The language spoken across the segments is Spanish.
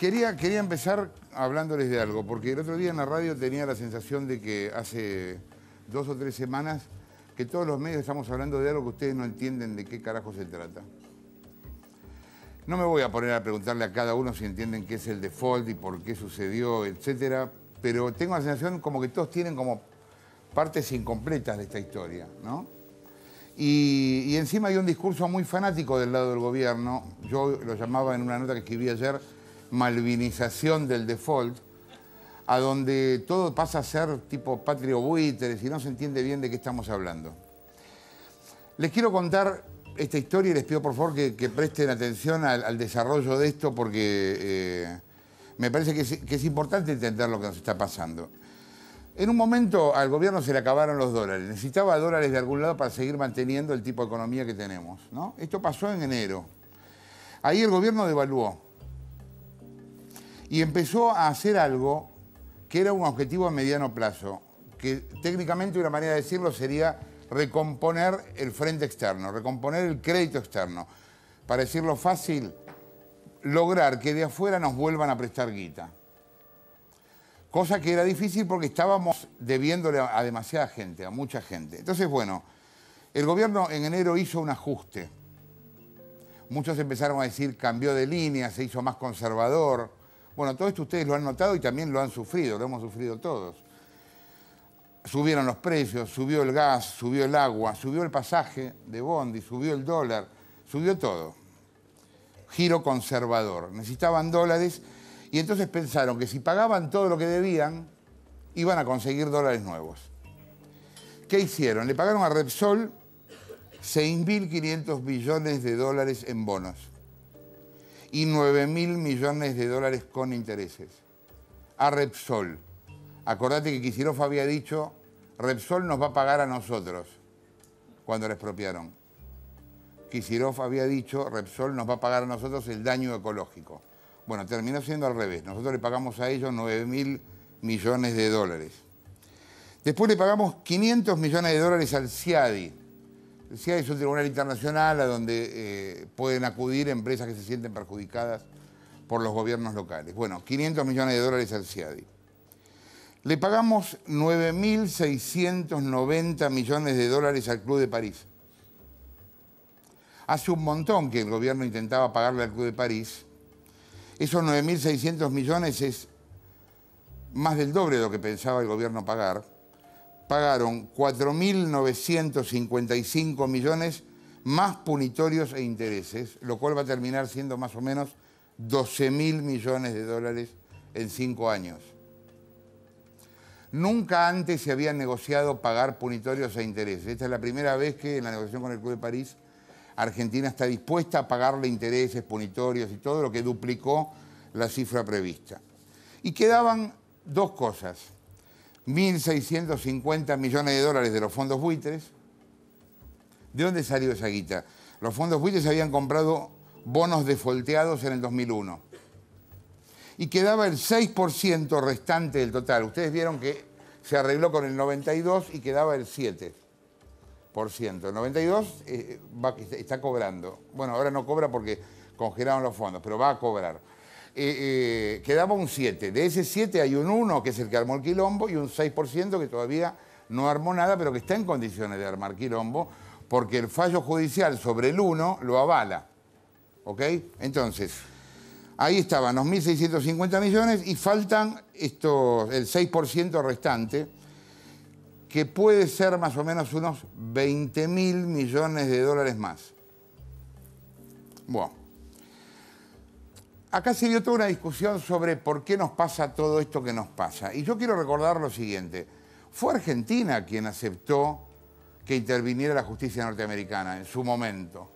Quería, empezar hablándoles de algo, porque el otro día en la radio tenía la sensación de que hace dos o tres semanas que todos los medios estamos hablando de algo que ustedes no entienden de qué carajo se trata. No me voy a poner a preguntarle a cada uno si entienden qué es el default y por qué sucedió, etcétera, pero tengo la sensación como que todos tienen como partes incompletas de esta historia, ¿no? y encima hay un discurso muy fanático del lado del gobierno. Yo lo llamaba en una nota que escribí ayer malvinización del default, a donde todo pasa a ser tipo patrio buitres y no se entiende bien de qué estamos hablando. Les quiero contar esta historia y les pido por favor que, presten atención al, desarrollo de esto porque eh, me parece que es, importante entender lo que nos está pasando. En un momento al gobierno se le acabaron los dólares. Necesitaba dólares de algún lado para seguir manteniendo el tipo de economía que tenemos. ¿no? Esto pasó en enero. Ahí el gobierno devaluó y empezó a hacer algo que era un objetivo a mediano plazo, que técnicamente una manera de decirlo sería recomponer el frente externo, recomponer el crédito externo. Para decirlo fácil, lograr que de afuera nos vuelvan a prestar guita. Cosa que era difícil porque estábamos debiéndole a, demasiada gente, a mucha gente. Entonces, bueno, el gobierno en enero hizo un ajuste. Muchos empezaron a decir cambió de línea, se hizo más conservador. Bueno, todo esto ustedes lo han notado y también lo han sufrido, lo hemos sufrido todos. Subieron los precios, subió el gas, subió el agua, subió el pasaje de Bondi, subió el dólar, subió todo. Giro conservador. Necesitaban dólares y entonces pensaron que si pagaban todo lo que debían, iban a conseguir dólares nuevos. ¿Qué hicieron? Le pagaron a Repsol 6.500 billones de dólares en bonos y 9.000 mil millones de dólares con intereses. A Repsol. Acordate que Kicillof había dicho, Repsol nos va a pagar a nosotros cuando les expropiaron. Kicillof había dicho, Repsol nos va a pagar a nosotros el daño ecológico. Bueno, terminó siendo al revés. Nosotros le pagamos a ellos 9.000 mil millones de dólares. Después le pagamos 500 millones de dólares al CIADI, decía, es un tribunal internacional a donde eh, pueden acudir empresas que se sienten perjudicadas por los gobiernos locales. Bueno, 500 millones de dólares al CIADI. Le pagamos 9.690 millones de dólares al Club de París. Hace un montón que el gobierno intentaba pagarle al Club de París. Esos 9.600 millones es más del doble de lo que pensaba el gobierno pagar pagaron 4.955 millones más punitorios e intereses, lo cual va a terminar siendo más o menos 12.000 millones de dólares en cinco años. Nunca antes se había negociado pagar punitorios e intereses. Esta es la primera vez que en la negociación con el Club de París Argentina está dispuesta a pagarle intereses, punitorios y todo lo que duplicó la cifra prevista. Y quedaban dos cosas. 1.650 millones de dólares de los fondos buitres. ¿De dónde salió esa guita? Los fondos buitres habían comprado bonos defolteados en el 2001. Y quedaba el 6% restante del total. Ustedes vieron que se arregló con el 92 y quedaba el 7%. El 92 eh, está cobrando. Bueno, ahora no cobra porque congelaron los fondos, pero va a cobrar. Eh, eh, quedaba un 7. De ese 7 hay un 1 que es el que armó el quilombo y un 6% que todavía no armó nada, pero que está en condiciones de armar quilombo porque el fallo judicial sobre el 1 lo avala. ¿Ok? Entonces, ahí estaban los 1.650 millones y faltan el 6% restante, que puede ser más o menos unos 20 mil millones de dólares más. Bueno. Acá se dio toda una discusión sobre por qué nos pasa todo esto que nos pasa. Y yo quiero recordar lo siguiente. Fue Argentina quien aceptó que interviniera la justicia norteamericana en su momento.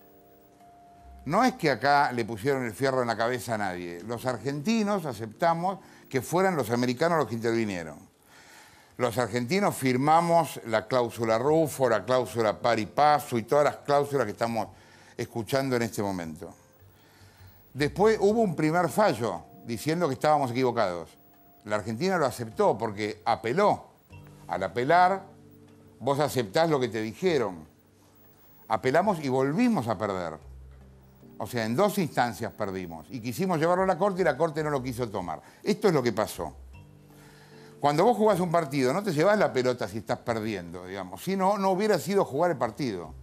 No es que acá le pusieron el fierro en la cabeza a nadie. Los argentinos aceptamos que fueran los americanos los que intervinieron. Los argentinos firmamos la cláusula Rufo, la cláusula Par y y todas las cláusulas que estamos escuchando en este momento. Después hubo un primer fallo diciendo que estábamos equivocados. La Argentina lo aceptó porque apeló. Al apelar, vos aceptás lo que te dijeron. Apelamos y volvimos a perder. O sea, en dos instancias perdimos. Y quisimos llevarlo a la corte y la corte no lo quiso tomar. Esto es lo que pasó. Cuando vos jugás un partido, no te llevas la pelota si estás perdiendo, digamos. Si no, no hubiera sido jugar el partido.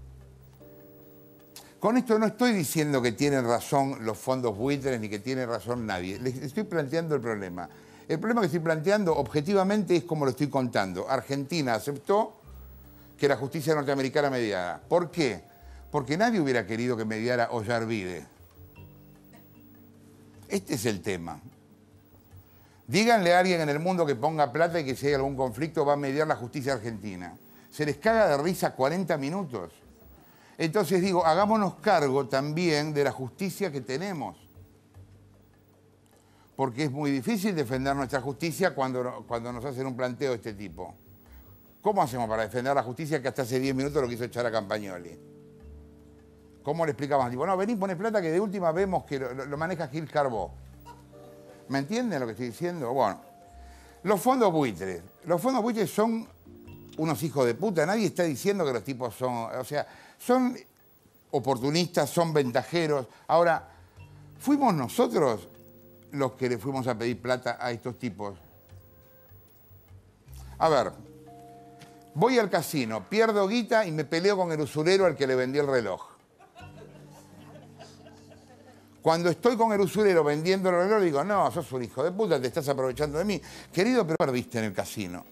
Con esto no estoy diciendo que tienen razón los fondos buitres ni que tiene razón nadie. Les estoy planteando el problema. El problema que estoy planteando objetivamente es como lo estoy contando. Argentina aceptó que la justicia norteamericana mediara. ¿Por qué? Porque nadie hubiera querido que mediara Ollarvide. Este es el tema. Díganle a alguien en el mundo que ponga plata y que si hay algún conflicto va a mediar la justicia argentina. Se les caga de risa 40 minutos. Entonces digo, hagámonos cargo también de la justicia que tenemos. Porque es muy difícil defender nuestra justicia cuando, cuando nos hacen un planteo de este tipo. ¿Cómo hacemos para defender la justicia que hasta hace 10 minutos lo quiso echar a Campagnoli? ¿Cómo le explicamos? Digo, no, vení, pones plata que de última vemos que lo, maneja Gil Carbó. ¿Me entienden lo que estoy diciendo? Bueno, los fondos buitres. Los fondos buitres son unos hijos de puta. Nadie está diciendo que los tipos son... O sea, son oportunistas, son ventajeros. Ahora, fuimos nosotros los que le fuimos a pedir plata a estos tipos. A ver, voy al casino, pierdo guita y me peleo con el usurero al que le vendí el reloj. Cuando estoy con el usurero vendiendo el reloj, digo, no, sos un hijo de puta, te estás aprovechando de mí. Querido, pero perdiste en el casino.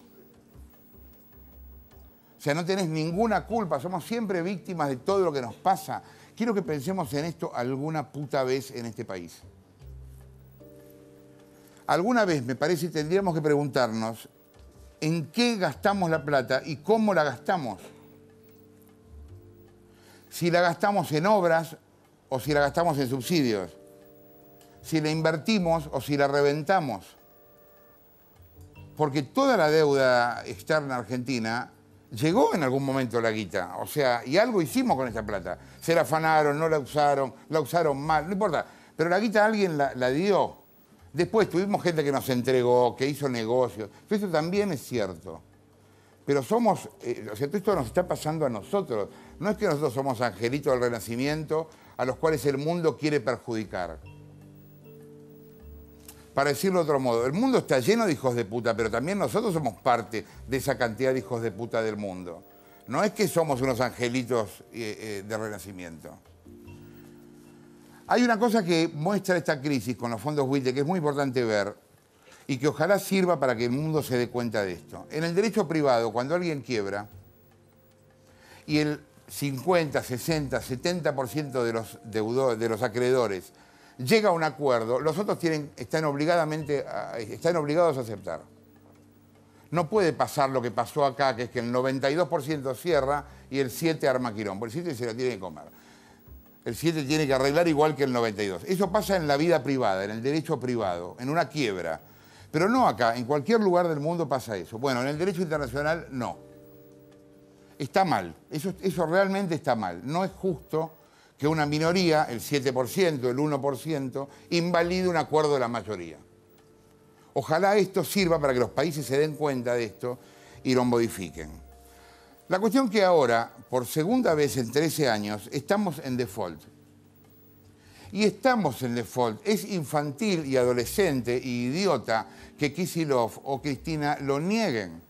O sea, no tenés ninguna culpa, somos siempre víctimas de todo lo que nos pasa. Quiero que pensemos en esto alguna puta vez en este país. Alguna vez, me parece, tendríamos que preguntarnos en qué gastamos la plata y cómo la gastamos. Si la gastamos en obras o si la gastamos en subsidios. Si la invertimos o si la reventamos. Porque toda la deuda externa argentina llegó en algún momento la guita. O sea, y algo hicimos con esa plata. Se la afanaron, no la usaron, la usaron mal, no importa. Pero la guita alguien la, dio. Después tuvimos gente que nos entregó, que hizo negocios. Eso también es cierto. Pero somos, eh, o sea, esto nos está pasando a nosotros. No es que nosotros somos angelitos del renacimiento a los cuales el mundo quiere perjudicar para decirlo de otro modo, el mundo está lleno de hijos de puta, pero también nosotros somos parte de esa cantidad de hijos de puta del mundo. No es que somos unos angelitos eh, eh, de renacimiento. Hay una cosa que muestra esta crisis con los fondos WITE, que es muy importante ver y que ojalá sirva para que el mundo se dé cuenta de esto. En el derecho privado, cuando alguien quiebra y el 50, 60, 70% de los, de los acreedores llega a un acuerdo, los otros tienen, están, obligadamente están obligados a aceptar. No puede pasar lo que pasó acá, que es que el 92% cierra y el 7 arma Porque El 7 se la tiene que comer. El 7 tiene que arreglar igual que el 92. Eso pasa en la vida privada, en el derecho privado, en una quiebra. Pero no acá, en cualquier lugar del mundo pasa eso. Bueno, en el derecho internacional no. Está mal, eso, eso realmente está mal. No es justo que una minoría, el 7%, el 1%, invalide un acuerdo de la mayoría. Ojalá esto sirva para que los países se den cuenta de esto y lo modifiquen. La cuestión que ahora, por segunda vez en 13 años, estamos en default. Y estamos en default. Es infantil y adolescente y idiota que Kisilov o Cristina lo nieguen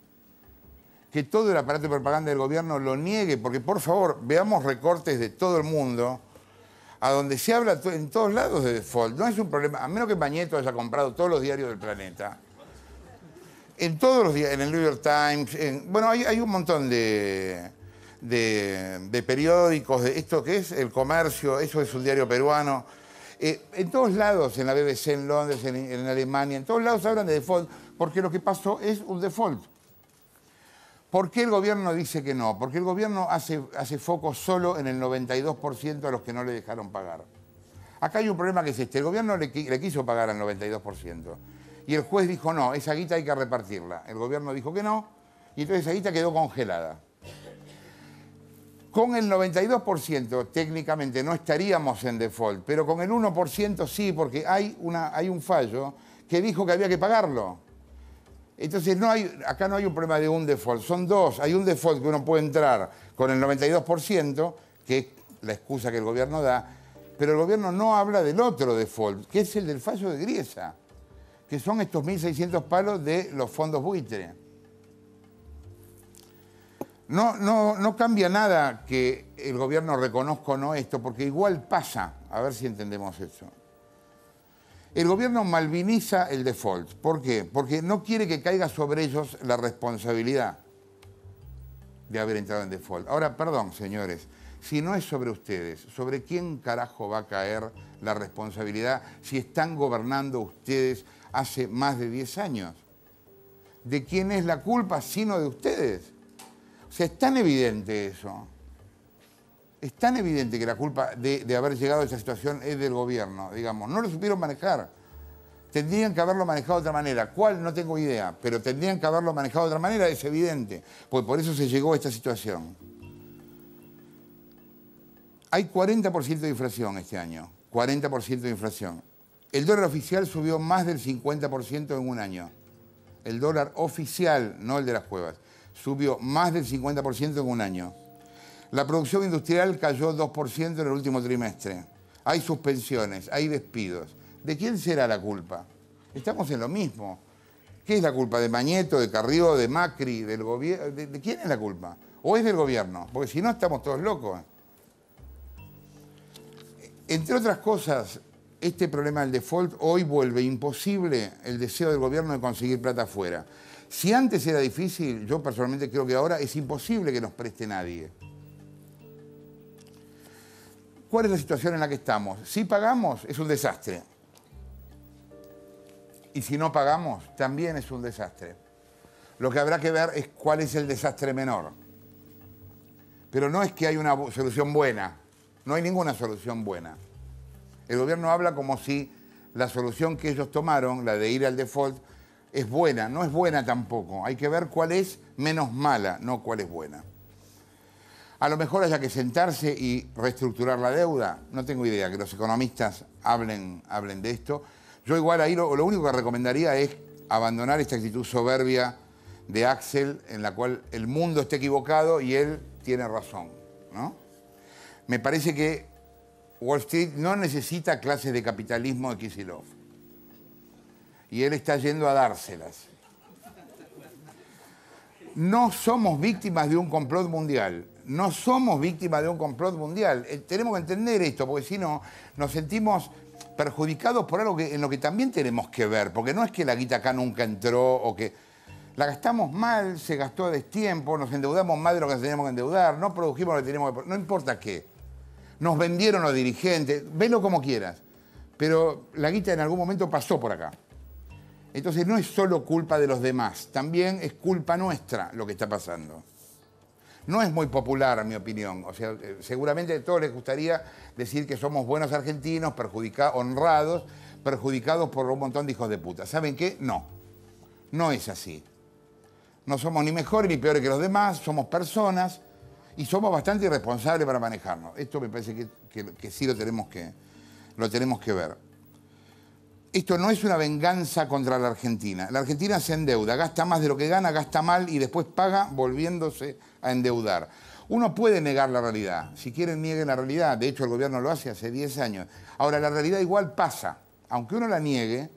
que todo el aparato de propaganda del gobierno lo niegue, porque por favor, veamos recortes de todo el mundo, a donde se habla en todos lados de default. No es un problema, a menos que Bañeto haya comprado todos los diarios del planeta. En todos los días en el New York Times, bueno, hay, un montón de, periódicos, de esto que es el comercio, eso es un diario peruano. Eh, en todos lados, en la BBC, en Londres, en, en Alemania, en todos lados hablan de default, porque lo que pasó es un default. ¿Por qué el gobierno dice que no? Porque el gobierno hace, foco solo en el 92% a los que no le dejaron pagar. Acá hay un problema que es este. El gobierno le, quiso pagar al 92%. Y el juez dijo, no, esa guita hay que repartirla. El gobierno dijo que no. Y entonces esa guita quedó congelada. Con el 92% técnicamente no estaríamos en default, pero con el 1% sí, porque hay un fallo que dijo que había que pagarlo. Entonces, no hay, acá no hay un problema de un default, son dos. Hay un default que uno puede entrar con el 92%, que es la excusa que el gobierno da, pero el gobierno no habla del otro default, que es el del fallo de Griesa, que son estos 1.600 palos de los fondos buitre. No, no, no cambia nada que el gobierno reconozca o no esto, porque igual pasa. A ver si entendemos eso. El gobierno malviniza el default. ¿Por qué? Porque no quiere que caiga sobre ellos la responsabilidad de haber entrado en default. Ahora, perdón, señores, si no es sobre ustedes, ¿sobre quién carajo va a caer la responsabilidad si están gobernando ustedes hace más de 10 años? ¿De quién es la culpa sino de ustedes? O sea, es tan evidente eso es tan evidente que la culpa de, haber llegado a esta situación es del gobierno, digamos. No lo supieron manejar. Tendrían que haberlo manejado de otra manera. ¿Cuál? No tengo idea. Pero tendrían que haberlo manejado de otra manera, es evidente. Pues por eso se llegó a esta situación. Hay 40% de inflación este año. 40% de inflación. El dólar oficial subió más del 50% en un año. El dólar oficial, no el de las cuevas, subió más del 50% en un año. La producción industrial cayó 2% en el último trimestre. Hay suspensiones, hay despidos. ¿De quién será la culpa? Estamos en lo mismo. ¿Qué es la culpa? ¿De Mañeto, de Carrió, de Macri, del gobierno? ¿De, ¿De quién es la culpa? ¿O es del gobierno? Porque si no estamos todos locos. Entre otras cosas, este problema del default hoy vuelve imposible el deseo del gobierno de conseguir plata afuera. Si antes era difícil, yo personalmente creo que ahora es imposible que nos preste nadie. ¿Cuál es la situación en la que estamos? Si pagamos, es un desastre. Y si no pagamos, también es un desastre. Lo que habrá que ver es cuál es el desastre menor. Pero no es que hay una solución buena. No hay ninguna solución buena. El gobierno habla como si la solución que ellos tomaron, la de ir al default, es buena. No es buena tampoco. Hay que ver cuál es menos mala, no cuál es buena. A lo mejor haya que sentarse y reestructurar la deuda. No tengo idea que los economistas hablen, hablen de esto. Yo igual ahí lo, único que recomendaría es abandonar esta actitud soberbia de Axel en la cual el mundo está equivocado y él tiene razón. ¿no? Me parece que Wall Street no necesita clases de capitalismo de Kisilov. Y él está yendo a dárselas. No somos víctimas de un complot mundial no somos víctimas de un complot mundial. Eh, tenemos que entender esto, porque si no, nos sentimos perjudicados por algo en lo que también tenemos que ver, porque no es que la guita acá nunca entró o que la gastamos mal, se gastó a destiempo, nos endeudamos más de lo que teníamos que endeudar, no produjimos lo que teníamos que... No importa qué. Nos vendieron los dirigentes, velo como quieras, pero la guita en algún momento pasó por acá. Entonces no es solo culpa de los demás, también es culpa nuestra lo que está pasando no es muy popular, a mi opinión. O sea, eh, seguramente a todos les gustaría decir que somos buenos argentinos, perjudicados, honrados, perjudicados por un montón de hijos de puta. ¿Saben qué? No. No es así. No somos ni mejores ni peores que los demás, somos personas y somos bastante irresponsables para manejarnos. Esto me parece que, que sí lo tenemos que, lo tenemos que ver esto no es una venganza contra la Argentina. La Argentina se endeuda, gasta más de lo que gana, gasta mal y después paga volviéndose a endeudar. Uno puede negar la realidad. Si quieren, nieguen la realidad. De hecho, el gobierno lo hace hace 10 años. Ahora, la realidad igual pasa. Aunque uno la niegue,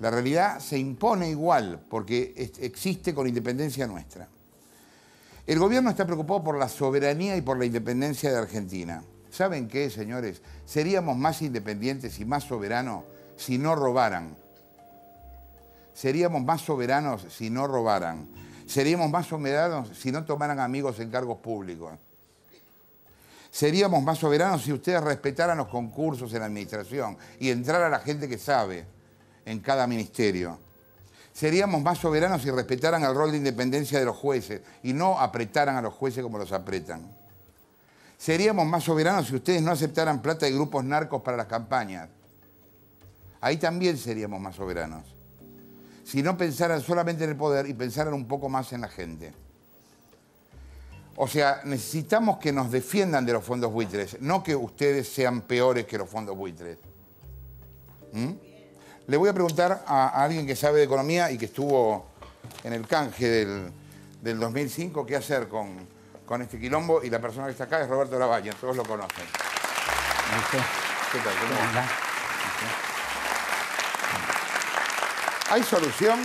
la realidad se impone igual, porque existe con independencia nuestra. El gobierno está preocupado por la soberanía y por la independencia de Argentina. ¿Saben qué, señores? Seríamos más independientes y más soberanos si no robaran. Seríamos más soberanos si no robaran. Seríamos más soberanos si no tomaran amigos en cargos públicos. Seríamos más soberanos si ustedes respetaran los concursos en la administración y entrara la gente que sabe en cada ministerio. Seríamos más soberanos si respetaran el rol de independencia de los jueces y no apretaran a los jueces como los apretan. Seríamos más soberanos si ustedes no aceptaran plata de grupos narcos para las campañas ahí también seríamos más soberanos. Si no pensaran solamente en el poder y pensaran un poco más en la gente. O sea, necesitamos que nos defiendan de los fondos buitres, no que ustedes sean peores que los fondos buitres. ¿Mm? Le voy a preguntar a, alguien que sabe de economía y que estuvo en el canje del, 2005 qué hacer con, este quilombo y la persona que está acá es Roberto Lavalle, todos lo conocen. ¿Hay solución?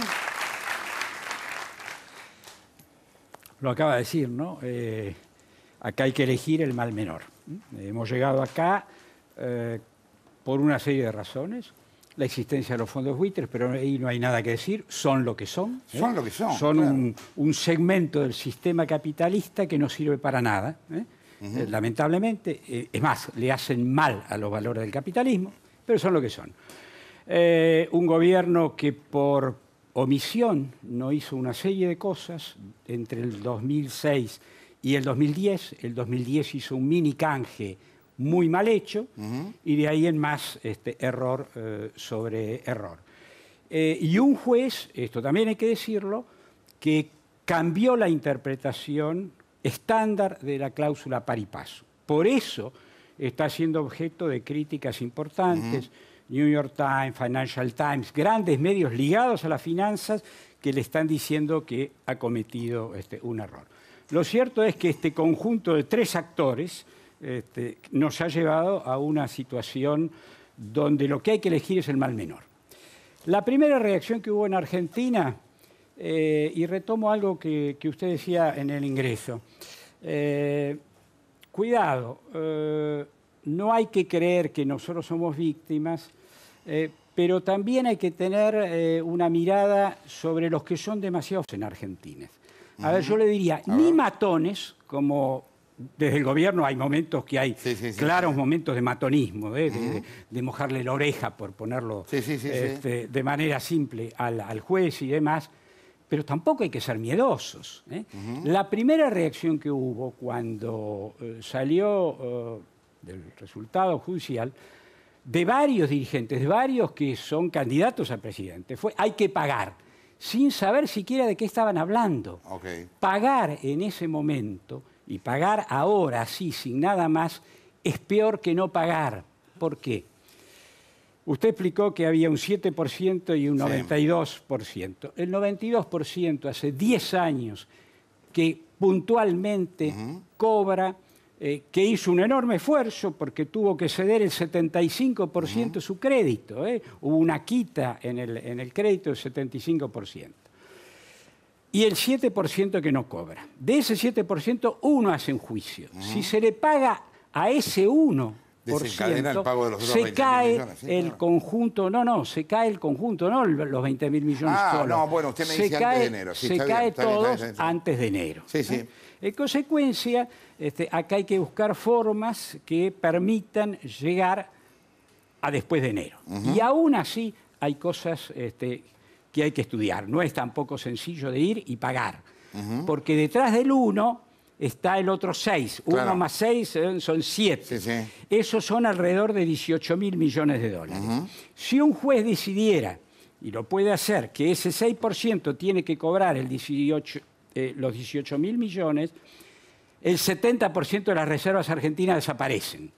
Lo acaba de decir, ¿no? Eh, acá hay que elegir el mal menor. Eh, hemos llegado acá eh, por una serie de razones. La existencia de los fondos buitres, pero ahí no hay nada que decir, son lo que son. Son lo que son. Son un, segmento del sistema capitalista que no sirve para nada. Lamentablemente, es más, le hacen mal a los valores del capitalismo, pero son lo que son. Eh, un gobierno que por omisión no hizo una serie de cosas entre el 2006 y el 2010. El 2010 hizo un mini canje muy mal hecho y de ahí en más este, error eh, sobre error. Eh, y un juez, esto también hay que decirlo, que cambió la interpretación estándar de la cláusula paripaso. Por eso está siendo objeto de críticas importantes. New York Times, Financial Times, grandes medios ligados a las finanzas que le están diciendo que ha cometido este, un error. Lo cierto es que este conjunto de tres actores este, nos ha llevado a una situación donde lo que hay que elegir es el mal menor. La primera reacción que hubo en Argentina, eh, y retomo algo que, usted decía en el ingreso, eh, cuidado, eh, no hay que creer que nosotros somos víctimas, eh, pero también hay que tener eh, una mirada sobre los que son demasiados en Argentina. A ver, yo le diría, ni matones, como desde el gobierno hay momentos que hay claros momentos de matonismo, ¿eh? de, mojarle la oreja, por ponerlo este, de manera simple al, juez y demás, pero tampoco hay que ser miedosos. La primera reacción que hubo cuando salió del resultado judicial de varios dirigentes, de varios que son candidatos a presidente. Fue, hay que pagar, sin saber siquiera de qué estaban hablando. Pagar en ese momento y pagar ahora, así, sin nada más, es peor que no pagar. ¿Por qué? Usted explicó que había un 7% y un 92%. El 92% hace 10 años que puntualmente cobra eh, que hizo un enorme esfuerzo porque tuvo que ceder el 75% de su crédito. ¿eh? Hubo una quita en el, en el crédito del 75%. Y el 7% que no cobra. De ese 7%, uno hace un juicio. Si se le paga a ese uno el se cae el conjunto, no, no, se cae el conjunto, no los 20 mil millones. Ah, no, bueno, usted me se dice cae, antes de enero. se cae todo antes de enero. Sí, ¿eh? sí. En consecuencia, este, acá hay que buscar formas que permitan llegar a después de enero. Y aún así hay cosas este, que hay que estudiar. No es tampoco sencillo de ir y pagar. Porque detrás del uno está el otro 6. 1 más 6 eh, son 7. Esos son alrededor de 18 mil millones de dólares. Si un juez decidiera, y lo puede hacer, que ese 6% tiene que cobrar el 18, eh, los 18 mil millones, el 70% de las reservas argentinas desaparecen.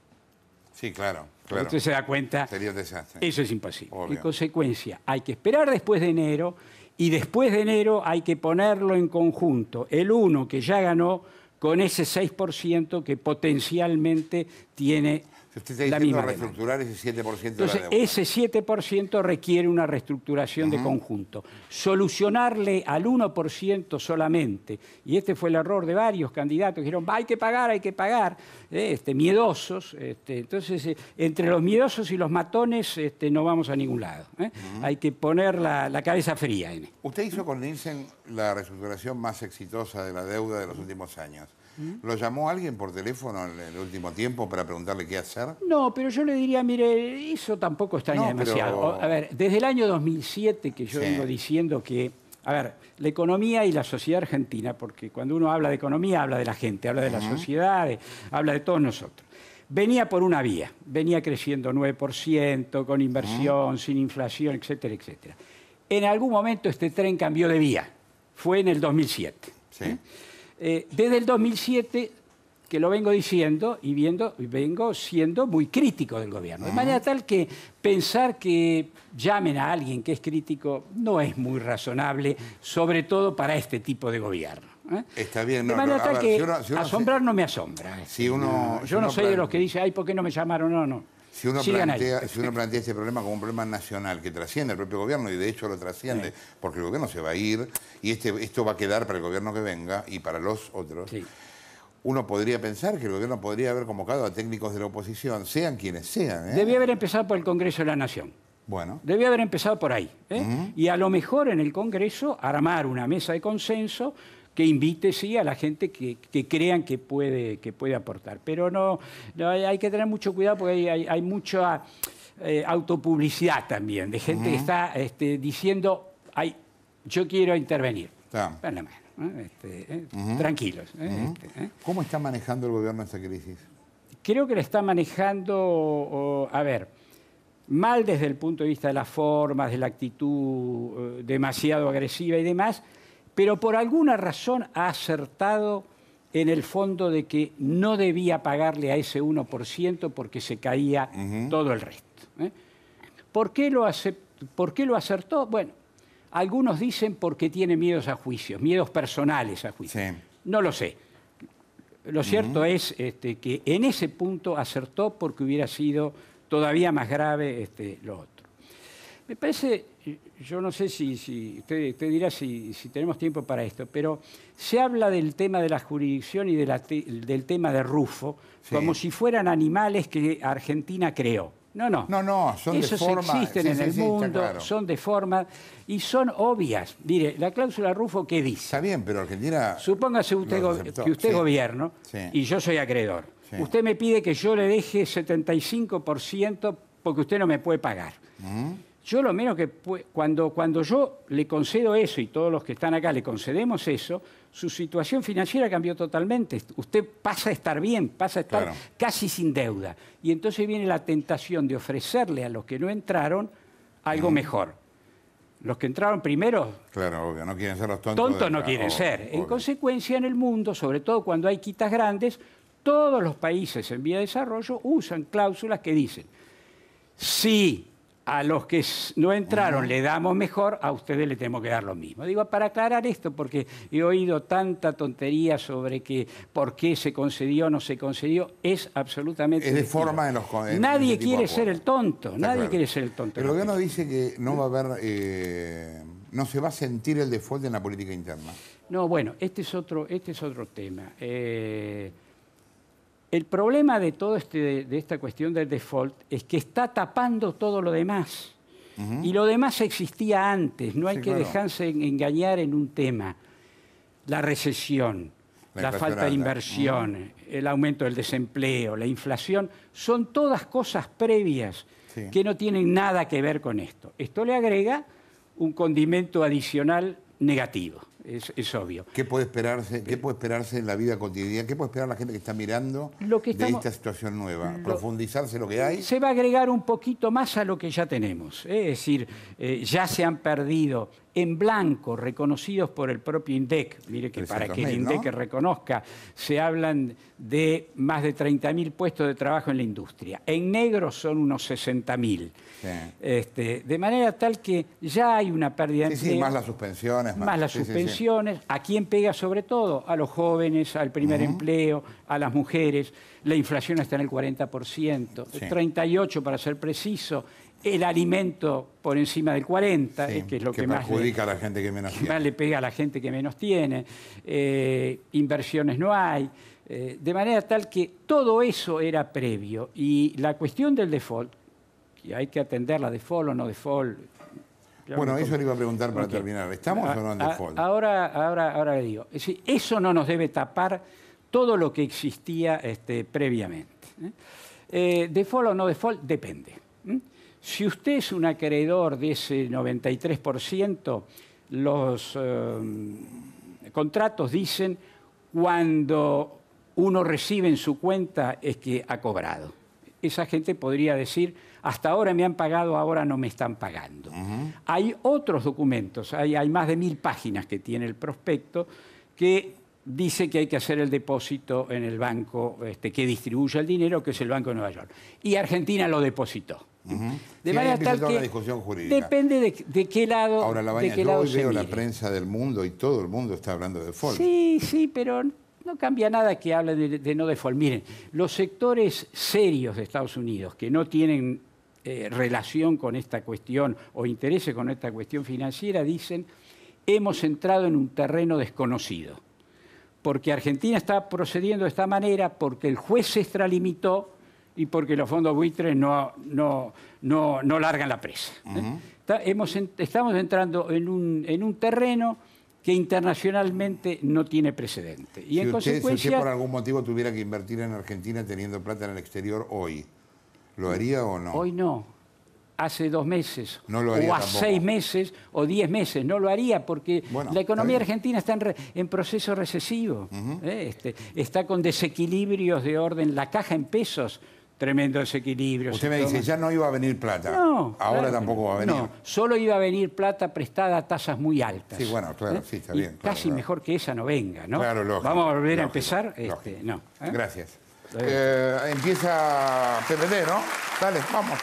Sí, claro. claro. Usted se da cuenta. Sería un desastre. Eso es imposible. En consecuencia, hay que esperar después de enero y después de enero hay que ponerlo en conjunto. El 1 que ya ganó con ese 6% que potencialmente tiene Usted está diciendo reestructurar ese 7% de deuda. Ese 7% requiere una reestructuración de conjunto. Solucionarle al 1% solamente, y este fue el error de varios candidatos, que dijeron, hay que pagar, hay que pagar, eh, este, miedosos. Este, entonces, eh, entre los miedosos y los matones este, no vamos a ningún lado. ¿eh? Hay que poner la, cabeza fría. En usted hizo con Nielsen la reestructuración más exitosa de la deuda de los últimos años. ¿Mm? ¿Lo llamó alguien por teléfono en el último tiempo para preguntarle qué hacer? No, pero yo le diría, mire, eso tampoco extraña demasiado. A ver, desde el año 2007 que yo vengo diciendo que... A ver, la economía y la sociedad argentina, porque cuando uno habla de economía, habla de la gente, habla de la sociedad, habla de todos nosotros. Venía por una vía, venía creciendo 9%, con inversión, sin inflación, etcétera, etcétera. En algún momento este tren cambió de vía, fue en el 2007. ¿eh? Sí. Eh, desde el 2007 que lo vengo diciendo y viendo vengo siendo muy crítico del gobierno. De manera tal que pensar que llamen a alguien que es crítico no es muy razonable, sobre todo para este tipo de gobierno. ¿eh? Está bien, no, de manera tal que asombrar no me asombra. Si uno, yo no soy de los que dicen, ay, ¿por qué no me llamaron? No, no. Si uno, plantea, plantea este problema como un problema nacional que trasciende el propio gobierno, y de hecho lo trasciende, porque el gobierno se va a ir y este, esto va a quedar para el gobierno que venga y para los otros, uno podría pensar que el gobierno podría haber convocado a técnicos de la oposición, sean quienes sean. ¿eh? Debía haber empezado por el Congreso de la Nación. Bueno. Debía haber empezado por ahí. ¿eh? Y a lo mejor en el Congreso armar una mesa de consenso que invite sí a la gente que, crean que puede, que puede aportar. Pero no, hay que tener mucho cuidado porque hay, mucha eh, autopublicidad también, de gente que está este, diciendo, Ay, yo quiero intervenir. Este, eh, tranquilos. ¿eh? Este, ¿Cómo está manejando el gobierno esta crisis? Creo que la está manejando, a ver, mal desde el punto de vista de las formas, de la actitud demasiado agresiva y demás, pero por alguna razón ha acertado en el fondo de que no debía pagarle a ese 1% porque se caía todo el resto. ¿eh? ¿Por, qué lo lo acertó? Bueno, algunos dicen porque tiene miedos a juicios, miedos personales a juicios. No lo sé. Lo cierto es este, que en ese punto acertó porque hubiera sido todavía más grave este, lo otro. Me parece yo no sé si, usted, dirá si, tenemos tiempo para esto, pero se habla del tema de la jurisdicción y del tema de Rufo como si fueran animales que Argentina creó. No, no. No, no, son Esos de forma. existen en el mundo, son de forma y son obvias. Mire, la cláusula Rufo, ¿qué dice? Está bien, pero Argentina. Supóngase usted que usted gobierno y yo soy acreedor. Usted me pide que yo le deje 75% porque usted no me puede pagar. Yo lo menos que cuando, cuando yo le concedo eso y todos los que están acá le concedemos eso, su situación financiera cambió totalmente. Usted pasa a estar bien, pasa a estar casi sin deuda. Y entonces viene la tentación de ofrecerle a los que no entraron algo mejor. Los que entraron primero... Claro, obvio, no quieren ser los tontos. Tontos no quieren oh, ser. En consecuencia, en el mundo, sobre todo cuando hay quitas grandes, todos los países en vía de desarrollo usan cláusulas que dicen, si a los que no entraron le damos mejor, a ustedes le tenemos que dar lo mismo. Digo, para aclarar esto, porque he oído tanta tontería sobre que por qué se concedió o no se concedió, es absolutamente... Es de forma de los... nadie quiere ser el tonto, nadie quiere ser el tonto. El gobierno dice que no va a haber... Eh, no se va a sentir el default en la política interna. No, bueno, este es otro, este es otro tema. Eh, el problema de toda este, esta cuestión del default es que está tapando todo lo demás. Y lo demás existía antes, no hay que dejarse engañar en un tema. La recesión, la, falta de inversión, el aumento del desempleo, la inflación, son todas cosas previas que no tienen nada que ver con esto. Esto le agrega un condimento adicional negativo es, obvio. ¿Qué puede, esperarse, ¿Qué puede esperarse en la vida cotidiana? ¿Qué puede esperar la gente que está mirando de esta situación nueva? ¿Profundizarse lo que hay? Se va a agregar un poquito más a lo que ya tenemos. Es decir, eh, ya se han perdido en blanco, reconocidos por el propio INDEC. Mire que para que el INDEC reconozca, se hablan de más de 30.000 puestos de trabajo en la industria. En negro son unos 60.000. Este, de manera tal que ya hay una pérdida. Sí, más las suspensiones. Más, las suspensiones. ¿A quién pega sobre todo? A los jóvenes, al primer empleo, a las mujeres. La inflación está en el 40%, 38% para ser preciso el alimento por encima del 40, eh, que es lo que, más le, le pega a la gente que menos tiene, eh, inversiones no hay, eh, de manera tal que todo eso era previo y la cuestión del default, que hay que atenderla, default o no default. Bueno, eso le iba a preguntar para terminar. ¿Estamos ah, o no en default? Ah, ahora, ahora, ahora le digo. eso no nos debe tapar todo lo que existía este, previamente. default o no default depende. Si usted es un acreedor de ese 93%, los eh, contratos dicen cuando uno recibe en su cuenta es que ha cobrado. Esa gente podría decir, hasta ahora me han pagado, ahora no me están pagando. Hay otros documentos, hay, más de mil páginas que tiene el prospecto que dice que hay que hacer el depósito en el banco este, que distribuye el dinero, que es el Banco de Nueva York. Y Argentina lo depositó. De depende de, qué lado. la yo la prensa del mundo y todo el mundo está hablando de default. Sí, sí, pero no cambia nada que hablen de, de no default. Miren, los sectores serios de Estados Unidos que no tienen eh, relación con esta cuestión o intereses con esta cuestión financiera dicen hemos entrado en un terreno desconocido. Porque Argentina está procediendo de esta manera, porque el juez se extralimitó y porque los fondos buitres no, no, no, largan la presa. ¿Eh? estamos entrando en un, en un terreno que internacionalmente no tiene precedente. Y en consecuencia, si por algún motivo tuviera que invertir en Argentina teniendo plata en el exterior hoy, ¿lo haría o no? Hoy no. Hace dos meses, no lo haría o a seis meses, o diez meses. No lo haría porque la economía argentina está en, proceso recesivo. ¿eh? Este, está con desequilibrios de orden. La caja en pesos tremendo desequilibrio. Usted me dice, ya no iba a venir plata. No. Ahora tampoco va a venir. No, solo iba a venir plata prestada a tasas muy altas. Sí, bueno, claro, ¿Eh? sí, está casi mejor que esa no venga, ¿no? Claro, loco. Vamos a volver a empezar. Este, no. ¿Eh? Gracias. Eh, empieza PPD, ¿no? Dale, vamos.